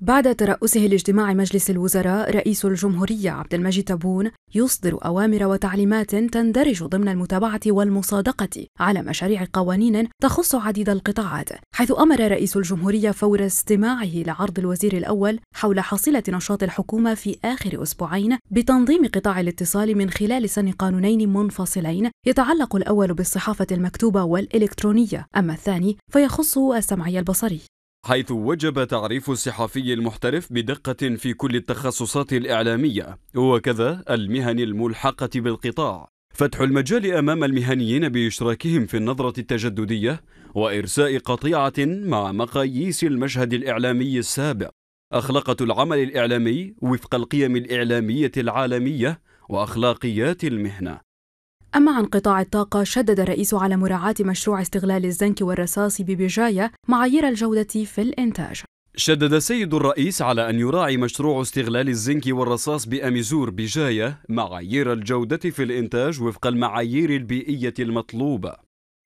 بعد ترأسه لاجتماع مجلس الوزراء رئيس الجمهورية عبد المجيد تبون يصدر أوامر وتعليمات تندرج ضمن المتابعة والمصادقة على مشاريع قوانين تخص عديد القطاعات حيث أمر رئيس الجمهورية فور استماعه لعرض الوزير الأول حول حصيلة نشاط الحكومة في آخر أسبوعين بتنظيم قطاع الاتصال من خلال سن قانونين منفصلين يتعلق الأول بالصحافة المكتوبة والإلكترونية أما الثاني فيخص السمعي البصري حيث وجب تعريف الصحفي المحترف بدقة في كل التخصصات الإعلامية وكذا المهن الملحقة بالقطاع فتح المجال أمام المهنيين بإشراكهم في النظرة التجددية وإرساء قطيعة مع مقاييس المشهد الإعلامي السابق أخلاقة العمل الإعلامي وفق القيم الإعلامية العالمية وأخلاقيات المهنة أما عن قطاع الطاقة شدد الرئيس على مراعاة مشروع استغلال الزنك والرصاص ببجاية معايير الجودة في الإنتاج شدد السيد الرئيس على أن يراعي مشروع استغلال الزنك والرصاص بأميزور بجاية معايير الجودة في الإنتاج وفق المعايير البيئية المطلوبة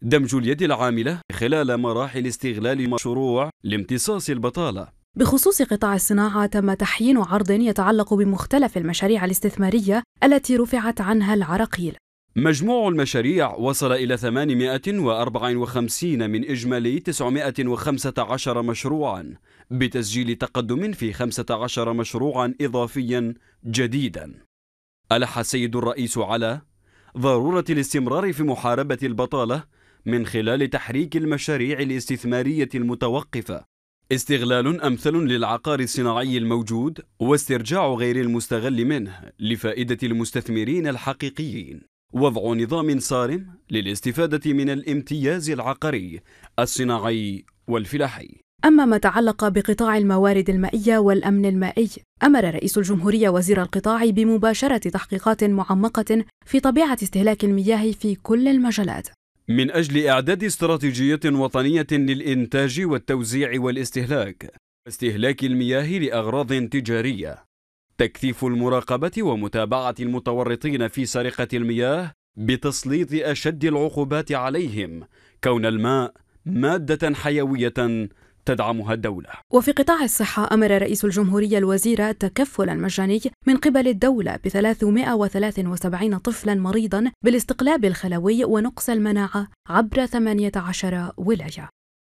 دمج اليد العاملة خلال مراحل استغلال مشروع لامتصاص البطالة بخصوص قطاع الصناعة تم تحيين عرض يتعلق بمختلف المشاريع الاستثمارية التي رفعت عنها العراقيل مجموع المشاريع وصل إلى 854 من إجمالي 915 مشروعا بتسجيل تقدم في 15 مشروعا إضافيا جديدا ألح السيد الرئيس على ضرورة الاستمرار في محاربة البطالة من خلال تحريك المشاريع الاستثمارية المتوقفة استغلال أمثل للعقار الصناعي الموجود واسترجاع غير المستغل منه لفائدة المستثمرين الحقيقيين وضع نظام صارم للاستفادة من الامتياز العقاري الصناعي والفلاحي أما ما تعلق بقطاع الموارد المائية والأمن المائي أمر رئيس الجمهورية وزير القطاع بمباشرة تحقيقات معمقة في طبيعة استهلاك المياه في كل المجالات من أجل إعداد استراتيجية وطنية للإنتاج والتوزيع والاستهلاك استهلاك المياه لأغراض تجارية تكثيف المراقبة ومتابعة المتورطين في سرقة المياه بتسليط أشد العقوبات عليهم كون الماء مادة حيوية تدعمها الدولة. وفي قطاع الصحة أمر رئيس الجمهورية الوزيرة تكفلا مجاني من قبل الدولة ب 373 طفلا مريضا بالاستقلاب الخلوي ونقص المناعة عبر 18 ولاية.